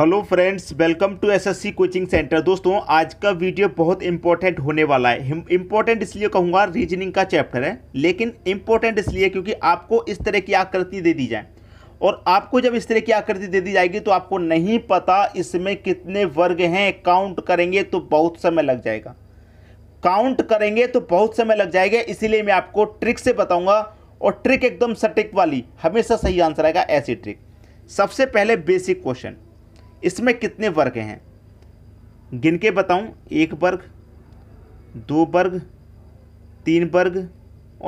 hello friends welcome to SSC coaching centre दोस्तों आज का वीडियो बहुत इंपॉर्टेंट होने वाला है इंपॉर्टेंट इसलिए कहूँगा रीजनिंग का चैप्टर है लेकिन इंपॉर्टेंट इसलिए क्योंकि आपको इस तरह की आकृति दे दी जाए और आपको जब इस तरह की आकृति दे दी जाएगी तो आपको नहीं पता इसमें कितने वर्ग हैं काउंट करेंगे तो बहुत समय लग जाएगा काउंट करेंगे तो बहुत समय लग जाएगा इसीलिए मैं आपको ट्रिक से बताऊँगा और ट्रिक एकदम सटीक वाली हमेशा सही आंसर आएगा ऐसी ट्रिक सबसे पहले बेसिक क्वेश्चन इसमें कितने वर्ग हैं गिन के बताऊँ एक वर्ग दो वर्ग तीन वर्ग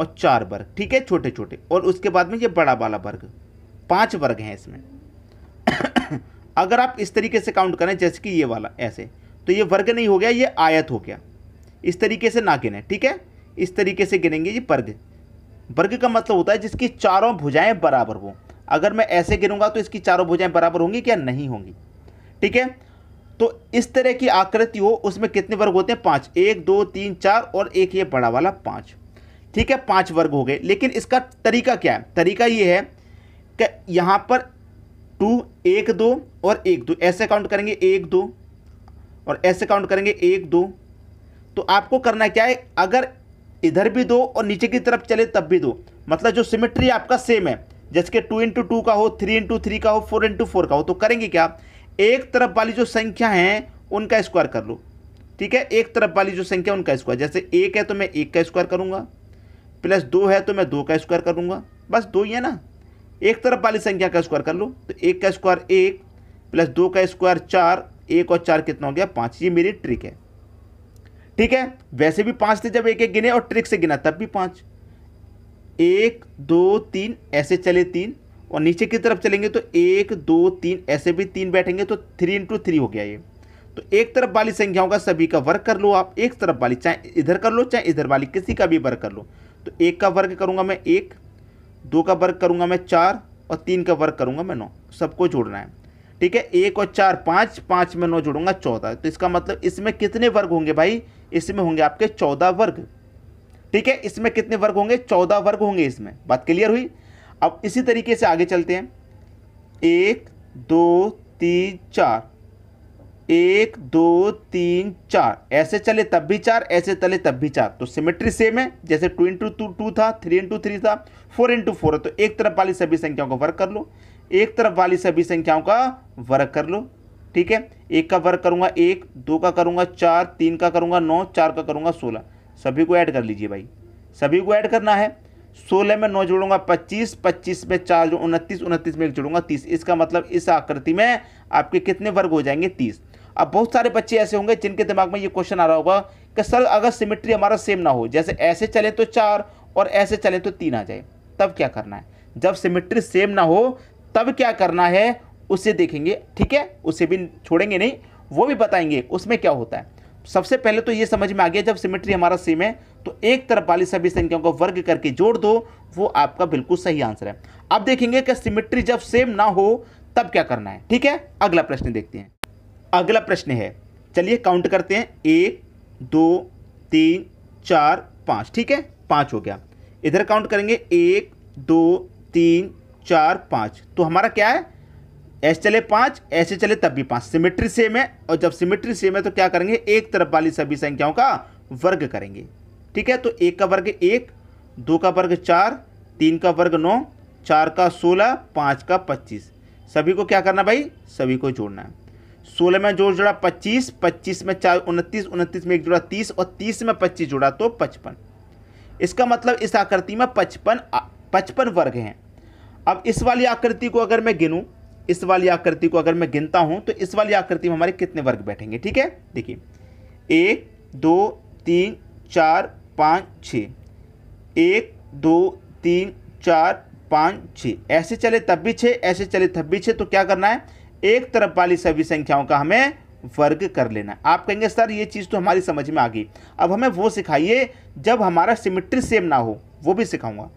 और चार वर्ग ठीक है छोटे छोटे और उसके बाद में ये बड़ा वाला वर्ग पांच वर्ग हैं इसमें अगर आप इस तरीके से काउंट करें जैसे कि ये वाला ऐसे तो ये वर्ग नहीं हो गया ये आयत हो गया इस तरीके से ना गिने ठीक है इस तरीके से गिनेंगे ये वर्ग वर्ग का मतलब होता है जिसकी चारों भुजाएं बराबर हों अगर मैं ऐसे गिनूंगा तो इसकी चारों भुजाएं बराबर होंगी क्या नहीं होंगी ठीक है तो इस तरह की आकृति हो उसमें कितने वर्ग होते हैं पाँच एक दो तीन चार और एक ये बड़ा वाला पाँच ठीक है पाँच वर्ग हो गए लेकिन इसका तरीका क्या है तरीका ये है कि यहाँ पर टू एक दो और एक दो ऐसे काउंट करेंगे एक दो और ऐसे काउंट करेंगे एक दो तो आपको करना क्या है अगर इधर भी दो और नीचे की तरफ चले तब भी दो मतलब जो सिमेट्री आपका सेम है जैसे कि टू इंटू टू का हो थ्री इंटू थ्री का हो फोर इंटू फोर का हो तो करेंगे क्या एक तरफ वाली जो संख्या है उनका स्क्वायर कर लो ठीक है एक तरफ वाली जो संख्या उनका स्क्वायर जैसे एक है तो मैं एक का स्क्वायर करूंगा प्लस दो है तो मैं दो का स्क्वायर करूंगा बस दो ही है ना एक तरफ वाली संख्या का स्क्वायर कर लो तो एक का स्क्वायर एक प्लस दो का स्क्वायर चार एक और चार कितना हो गया पाँच ये मेरी ट्रिक है ठीक है वैसे भी पाँच थे जब एक एक गिने और ट्रिक से गिना तब भी पाँच एक दो तीन ऐसे चले तीन और नीचे की तरफ चलेंगे तो एक दो तीन ऐसे भी तीन बैठेंगे तो थ्री इंटू थ्री हो गया ये तो एक तरफ वाली संख्याओं का सभी का वर्ग कर लो आप एक तरफ वाली चाहे इधर कर लो चाहे इधर वाली किसी का भी वर्ग कर लो तो एक का वर्ग करूँगा मैं एक दो का वर्ग करूँगा मैं चार और तीन का वर्ग करूँगा मैं नौ सबको जोड़ना है ठीक है एक और चार पाँच पाँच में नौ जोड़ूंगा चौदह तो इसका मतलब इसमें कितने वर्ग होंगे भाई इसमें होंगे आपके चौदह वर्ग ठीक है इसमें कितने वर्ग होंगे चौदह वर्ग होंगे इसमें बात क्लियर हुई अब इसी तरीके से आगे चलते हैं एक दो तीन चार एक दो तीन चार ऐसे चले तब भी चार ऐसे चले तब भी चार तो सिमेट्री सेम है जैसे टू इंटू टू टू था थ्री इंटू थ्री था फोर इंटू फोर है तो एक तरफ वाली सभी संख्याओं का वर्ग कर लो एक तरफ वाली सभी संख्याओं का वर्ग कर लो ठीक है एक का वर्ग करूंगा एक दो का करूंगा चार तीन का करूंगा नौ चार का करूंगा सोलह सभी को ऐड कर लीजिए भाई सभी को ऐड करना है सोलह में नौ जोड़ूंगा पच्चीस पच्चीस में चार जो उनतीस उनतीस में एक जोड़ूंगा तीस इसका मतलब इस आकृति में आपके कितने वर्ग हो जाएंगे तीस अब बहुत सारे बच्चे ऐसे होंगे जिनके दिमाग में ये क्वेश्चन आ रहा होगा कि सर अगर सिमेट्री हमारा सेम ना हो जैसे ऐसे चले तो चार और ऐसे चले तो तीन आ जाए तब क्या करना है जब सिमेट्री सेम ना हो तब क्या करना है उसे देखेंगे ठीक है उसे भी छोड़ेंगे नहीं वो भी बताएंगे उसमें क्या होता है सबसे पहले तो ये समझ में आ गया जब सिमेट्री हमारा सेम है तो एक तरफ वाली सभी संख्याओं का वर्ग करके जोड़ दो वो आपका बिल्कुल सही आंसर है अब देखेंगे कि सिमिट्री जब सेम ना हो तब क्या करना है ठीक है अगला प्रश्न देखते हैं अगला प्रश्न है चलिए काउंट करते हैं एक दो तीन चार पाँच ठीक है पाँच हो गया इधर काउंट करेंगे एक दो तीन चार पाँच तो हमारा क्या है ऐसे चले पाँच ऐसे चले तब भी पाँच सिमेट्री सेम है और जब सिमेट्री सेम है तो क्या करेंगे एक तरफ वाली सभी संख्याओं का वर्ग करेंगे ठीक है तो एक का वर्ग एक दो का वर्ग चार तीन का वर्ग नौ चार का सोलह पाँच का पच्चीस सभी को क्या करना भाई सभी को जोड़ना है सोलह में जोड़ जोड़ा पच्चीस पच्चीस में चार उनतीस उनतीस में एक जोड़ा तीस और तीस में पच्चीस जोड़ा तो पचपन इसका मतलब इस आकृति में पचपन पचपन वर्ग हैं अब इस वाली आकृति को अगर मैं गिनूँ इस वाली आकृति को अगर मैं गिनता हूँ तो इस वाली आकृति में हमारे कितने वर्ग बैठेंगे ठीक है देखिए एक दो तीन चार पाँच छः एक दो तीन चार पाँच छः ऐसे चले तब भी छः ऐसे चले तब भी छः तो क्या करना है एक तरफ वाली सभी संख्याओं का हमें वर्ग कर लेना आप कहेंगे सर ये चीज़ तो हमारी समझ में आ गई अब हमें वो सिखाइए जब हमारा सिमिट्री सेम ना हो वो भी सिखाऊंगा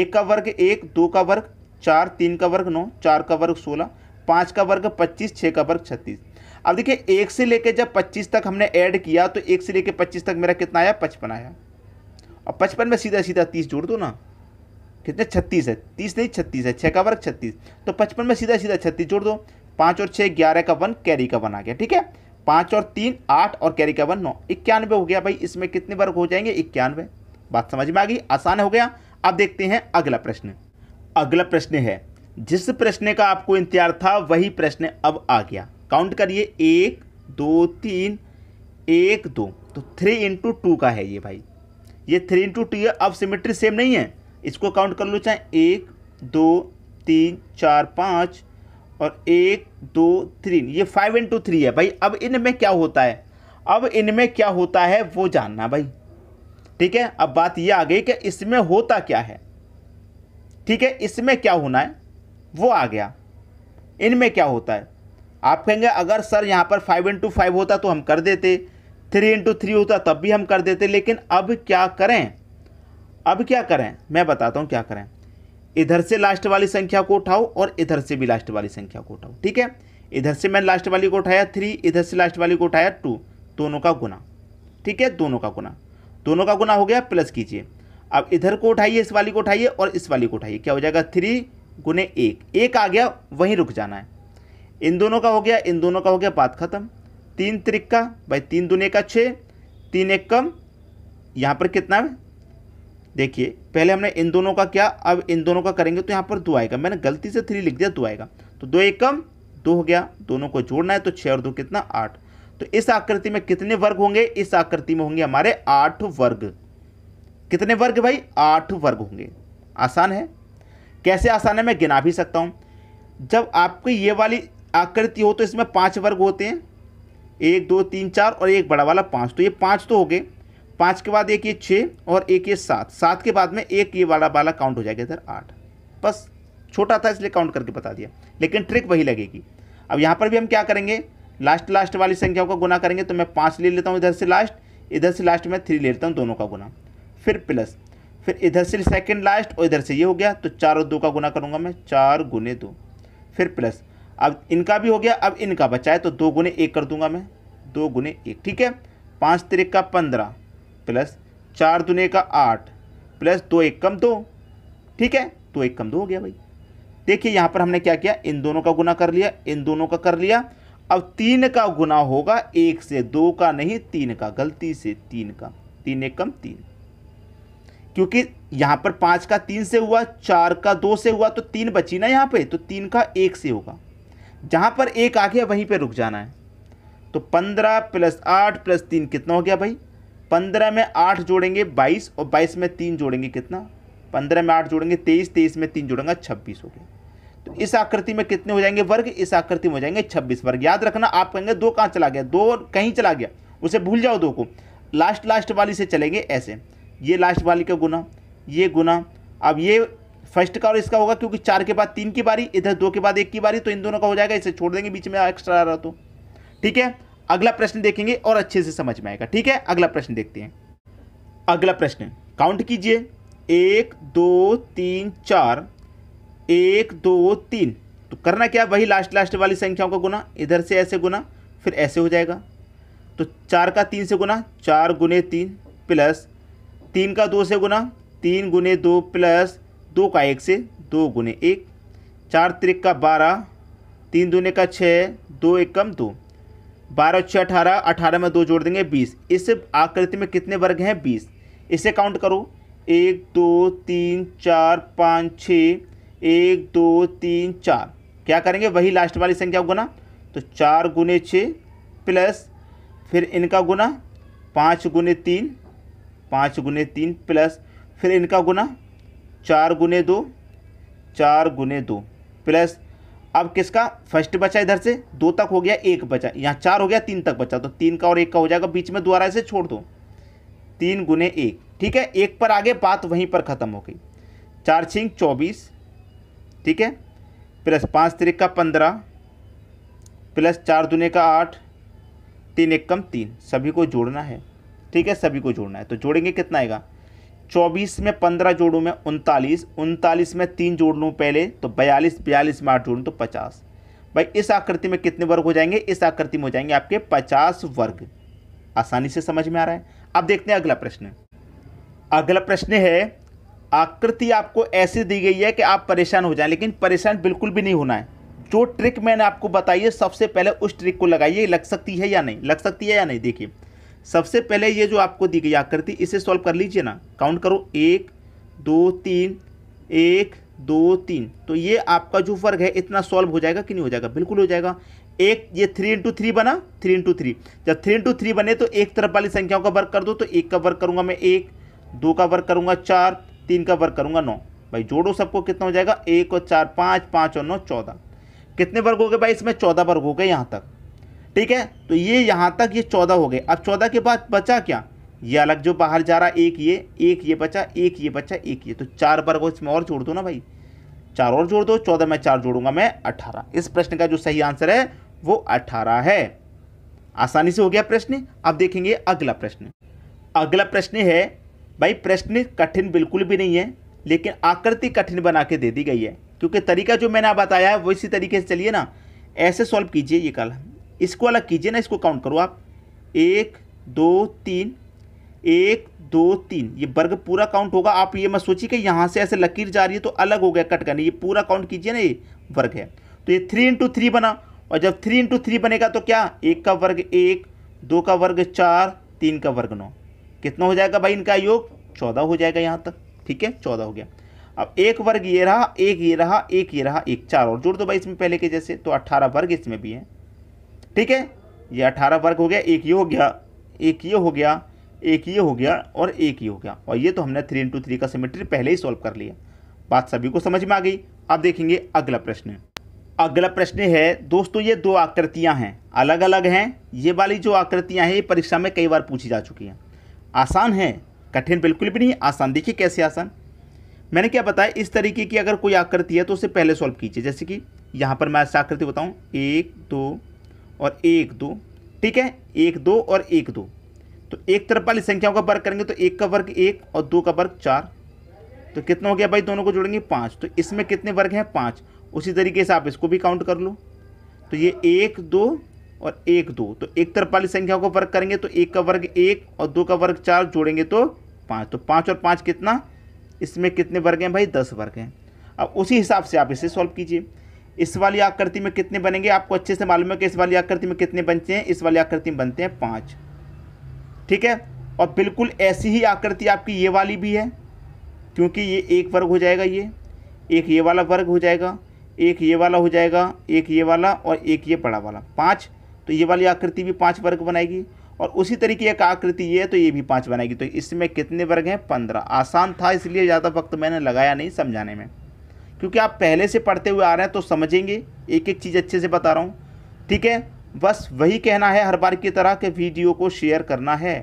एक का वर्ग एक दो का वर्ग चार तीन का वर्ग नौ चार का वर्ग सोलह पाँच का वर्ग पच्चीस छः का वर्ग छत्तीस अब देखिए एक से लेकर जब पच्चीस तक हमने ऐड किया तो एक से लेकर पच्चीस तक मेरा कितना आया पचपन आया और पचपन में सीधा सीधा तीस जोड़ दो ना कितने छत्तीस है तीस नहीं छत्तीस है छः का वर्ग छत्तीस तो पचपन में सीधा सीधा छत्तीस जोड़ दो पाँच और छः ग्यारह का वन कैरी का वन आ गया ठीक है पाँच और तीन आठ और कैरी का वन नौ इक्यानवे हो गया भाई इसमें कितने वर्ग हो जाएंगे इक्यानवे बात समझ में आ गई आसान हो गया अब देखते हैं अगला प्रश्न अगला प्रश्न है जिस प्रश्न का आपको इंतजार था वही प्रश्न अब आ गया काउंट करिए एक दो तीन एक दो तो थ्री इंटू टू का है ये भाई ये थ्री इंटू टू है अब सिमेट्री सेम नहीं है इसको काउंट कर लो चाहे एक दो तीन चार पाँच और एक दो थ्री ये फाइव इंटू थ्री है भाई अब इनमें क्या होता है अब इनमें क्या होता है वो जानना भाई ठीक है अब बात ये आ गई कि इसमें होता क्या है ठीक है इसमें क्या होना है वो आ गया इनमें क्या होता है आप कहेंगे अगर सर यहाँ पर फाइव इंटू फाइव होता तो हम कर देते थ्री इंटू थ्री होता तब भी हम कर देते लेकिन अब क्या करें अब क्या करें मैं बताता हूँ क्या करें इधर से लास्ट वाली संख्या को उठाओ और इधर से भी लास्ट वाली संख्या को उठाओ ठीक है इधर से मैंने लास्ट वाली को उठाया थ्री इधर से लास्ट वाली को उठाया टू दोनों का गुना ठीक है दोनों का गुना दोनों का गुना हो गया प्लस कीजिए अब इधर को उठाइए इस वाली को उठाइए और इस वाली को उठाइए क्या हो जाएगा थ्री गुने एक एक आ गया वहीं रुक जाना है इन दोनों का हो गया इन दोनों का हो गया बात खत्म तीन त्रिक्का भाई तीन दुने का छः तीन एक कम यहाँ पर कितना है देखिए पहले हमने इन दोनों का क्या अब इन दोनों का करेंगे तो यहाँ पर दो आएगा मैंने गलती से थ्री लिख दिया दो आएगा तो दो एक कम दो हो गया दोनों को जोड़ना है तो छः और दो कितना आठ तो इस आकृति में कितने वर्ग होंगे इस आकृति में होंगे हमारे आठ वर्ग कितने वर्ग भाई आठ वर्ग होंगे आसान है कैसे आसान है मैं गिना भी सकता हूँ जब आपकी ये वाली आकृति हो तो इसमें पाँच वर्ग होते हैं एक दो तीन चार और एक बड़ा वाला पाँच तो ये पाँच तो हो गए पाँच के बाद एक ये छः और एक ये सात सात के बाद में एक ये वाला वाला काउंट हो जाएगा इधर आठ बस छोटा था इसलिए काउंट करके बता दिया लेकिन ट्रिक वही लगेगी अब यहाँ पर भी हम क्या करेंगे लास्ट लास्ट वाली संख्याओं का गुना करेंगे तो मैं पाँच ले लेता हूँ इधर से लास्ट इधर से लास्ट में थ्री ले लेता हूँ दोनों का गुना फिर प्लस फिर इधर से सेकेंड लास्ट और इधर से ये हो गया तो चार और दो का गुना करूँगा मैं चार गुने दो फिर प्लस अब इनका भी हो गया अब इनका बचा है तो दो गुने एक कर दूंगा मैं दो गुने एक ठीक है पाँच तिरक का पंद्रह प्लस चार दुने का आठ प्लस दो एक कम दो ठीक है दो एक कम दो हो गया भाई देखिए यहाँ पर हमने क्या किया इन दोनों का गुना कर लिया इन दोनों का कर लिया अब तीन का गुना होगा एक से दो का नहीं तीन का गलती से तीन का तीन एक कम तीन क्योंकि यहाँ पर पाँच का तीन से हुआ चार का दो से हुआ तो तीन बची ना यहाँ पे तो तीन का एक से होगा जहाँ पर एक आ गया वहीं पर रुक जाना है तो पंद्रह प्लस आठ प्लस तीन कितना हो गया भाई पंद्रह में आठ जोड़ेंगे बाईस और बाईस में तीन जोड़ेंगे कितना पंद्रह में आठ जोड़ेंगे तेईस तेईस में तीन जोड़ेंगे छब्बीस हो गया तो इस आकृति में कितने हो जाएंगे वर्ग इस आकृति में हो जाएंगे छब्बीस वर्ग याद रखना आप कहेंगे दो कहाँ चला गया दो कहीं चला गया उसे भूल जाओ दो को लास्ट लास्ट वाली से चलेंगे ऐसे ये लास्ट वाली का गुना ये गुना अब ये फर्स्ट का और इसका होगा क्योंकि चार के बाद तीन की बारी इधर दो के बाद एक की बारी तो इन दोनों का हो जाएगा इसे छोड़ देंगे बीच में एक्स्ट्रा आ रहा तो ठीक है अगला प्रश्न देखेंगे और अच्छे से समझ में आएगा ठीक है अगला प्रश्न देखते हैं अगला प्रश्न काउंट कीजिए एक दो तीन चार एक दो तीन तो करना क्या वही लास्ट लास्ट वाली संख्याओं का गुना इधर से ऐसे गुना फिर ऐसे हो जाएगा तो चार का तीन से गुना चार गुने तीन प्लस तीन का दो से गुना तीन गुने दो प्लस दो का एक से दो गुने एक चार त्रिक का बारह तीन दूने का छः दो एक कम दो बारह छः अठारह अठारह में दो जोड़ देंगे बीस इस आकृति में कितने वर्ग हैं बीस इसे काउंट करो एक दो तीन चार पाँच छ एक दो तीन चार क्या करेंगे वही लास्ट वाली संख्या गुना तो चार गुने छः प्लस फिर इनका गुना पाँच गुने तीन पाँच गुने तीन प्लस फिर इनका गुना चार गुने दो चार गुने दो प्लस अब किसका फर्स्ट बचा इधर से दो तक हो गया एक बचा यहाँ चार हो गया तीन तक बचा तो तीन का और एक का हो जाएगा बीच में दोबारा इसे छोड़ दो तीन गुने एक ठीक है एक पर आगे बात वहीं पर ख़त्म हो गई चार छिंक चौबीस ठीक है प्लस पाँच तरीक का पंद्रह प्लस चार दुने का आठ तीन एक कम तीन सभी को जोड़ना है ठीक है सभी को जोड़ना है तो जोड़ेंगे कितना आएगा चौबीस में पंद्रह जोड़ू मैं उनतालीस उनतालीस में तीन जोड़ लूँ पहले तो बयालीस बयालीस में आठ जोड़ूँ तो पचास भाई इस आकृति में कितने वर्ग हो जाएंगे इस आकृति में हो जाएंगे आपके पचास वर्ग आसानी से समझ में आ रहा है अब देखते हैं अगला प्रश्न अगला प्रश्न है आकृति आपको ऐसे दी गई है कि आप परेशान हो जाएं लेकिन परेशान बिल्कुल भी नहीं होना है जो ट्रिक मैंने आपको बताई है सबसे पहले उस ट्रिक को लगाइए लग सकती है या नहीं लग सकती है या नहीं देखिए सबसे पहले ये जो आपको दी गई आकृति इसे सॉल्व कर लीजिए ना काउंट करो एक दो तीन एक दो तीन तो ये आपका जो वर्ग है इतना सॉल्व हो जाएगा कि नहीं हो जाएगा बिल्कुल हो जाएगा एक ये थ्री इंटू थ्री बना थ्री इंटू थ्री जब थ्री इंटू थ्री बने तो एक तरफ वाली संख्याओं का वर्ग कर दो तो एक का वर्ग करूंगा मैं एक दो का वर्ग करूंगा चार तीन का वर्ग करूंगा नौ भाई जोड़ो सबको कितना हो जाएगा एक और चार पाँच पाँच और नौ चौदह कितने वर्ग हो गए भाई इसमें चौदह वर्ग हो गए यहाँ तक ठीक है तो ये यहाँ तक ये चौदह हो गए अब चौदह के बाद बचा क्या ये अलग जो बाहर जा रहा एक ये एक ये बचा एक ये बचा एक ये तो चार बार को इसमें और जोड़ दो ना भाई चार और जोड़ दो चौदह में चार जोड़ूंगा मैं अठारह इस प्रश्न का जो सही आंसर है वो अठारह है आसानी से हो गया प्रश्न अब देखेंगे अगला प्रश्न अगला प्रश्न है भाई प्रश्न कठिन बिल्कुल भी नहीं है लेकिन आकृति कठिन बना के दे दी गई है क्योंकि तरीका जो मैंने बताया है वो इसी तरीके से चलिए ना ऐसे सॉल्व कीजिए ये कल इसको अलग कीजिए ना इसको काउंट करो आप एक दो तीन एक दो तीन ये वर्ग पूरा काउंट होगा आप ये मत सोचिए कि यहाँ से ऐसे लकीर जा रही है तो अलग हो गया कट करने ये पूरा काउंट कीजिए ना ये वर्ग है तो ये थ्री इंटू थ्री बना और जब थ्री इंटू थ्री बनेगा तो क्या एक का वर्ग एक दो का वर्ग चार तीन का वर्ग नौ कितना हो जाएगा भाई इनका योग चौदह हो जाएगा यहाँ तक ठीक है चौदह हो गया अब एक वर्ग ये रहा एक ये रहा एक ये रहा एक चार और जोड़ दो भाई इसमें पहले के जैसे तो अट्ठारह वर्ग इसमें भी है ठीक है ये अठारह वर्ग हो गया एक ये हो गया एक ये हो गया एक ये हो गया और एक ये हो गया और ये तो हमने थ्री इंटू थ्री का सिमेट्री पहले ही सॉल्व कर लिया बात सभी को समझ में आ गई अब देखेंगे अगला प्रश्न अगला प्रश्न है दोस्तों ये दो आकृतियां हैं अलग अलग हैं ये वाली जो आकृतियां हैं ये परीक्षा में कई बार पूछी जा चुकी हैं आसान है कठिन बिल्कुल भी नहीं आसान देखिए कैसे आसान मैंने क्या बताया इस तरीके की अगर कोई आकृति है तो उसे पहले सॉल्व कीजिए जैसे कि यहाँ पर मैं ऐसी आकृति बताऊँ एक दो और एक दो ठीक है एक दो और एक दो तो एक तरफ वाली संख्याओं का वर्ग करेंगे तो एक का वर्ग एक और दो का वर्ग चार तो कितना हो गया भाई दोनों को जोड़ेंगे पाँच तो इसमें कितने वर्ग हैं पाँच उसी तरीके से आप इसको भी काउंट कर लो तो ये एक दो और एक दो तो एक तरफ वाली संख्याओं को वर्ग करेंगे तो एक का वर्ग एक और दो का वर्ग चार जोड़ेंगे तो पाँच तो पाँच और पाँच कितना इसमें कितने वर्ग हैं भाई दस वर्ग हैं अब उसी हिसाब से आप इसे सॉल्व कीजिए इस वाली आकृति में कितने बनेंगे आपको अच्छे से मालूम है कि इस वाली आकृति में कितने बनते हैं इस वाली आकृति में बनते हैं पाँच ठीक है और बिल्कुल ऐसी ही आकृति आपकी ये वाली भी है क्योंकि ये एक वर्ग हो जाएगा ये एक ये वाला वर्ग हो जाएगा एक ये वाला हो जाएगा एक ये वाला और एक ये बड़ा वाला पाँच तो ये वाली आकृति भी पाँच वर्ग बनाएगी और उसी तरीके का आकृति ये है तो ये भी पाँच बनाएगी तो इसमें कितने वर्ग हैं पंद्रह आसान था इसलिए ज़्यादा वक्त मैंने लगाया नहीं समझाने में क्योंकि आप पहले से पढ़ते हुए आ रहे हैं तो समझेंगे एक एक चीज़ अच्छे से बता रहा हूँ ठीक है बस वही कहना है हर बार की तरह के वीडियो को शेयर करना है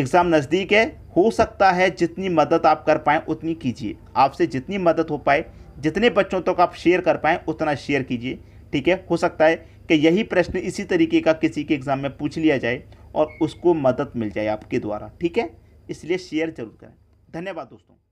एग्ज़ाम नज़दीक है हो सकता है जितनी मदद आप कर पाएँ उतनी कीजिए आपसे जितनी मदद हो पाए जितने बच्चों तक तो आप शेयर कर पाएँ उतना शेयर कीजिए ठीक है हो सकता है कि यही प्रश्न इसी तरीके का किसी के एग्ज़ाम में पूछ लिया जाए और उसको मदद मिल जाए आपके द्वारा ठीक है इसलिए शेयर जरूर करें धन्यवाद दोस्तों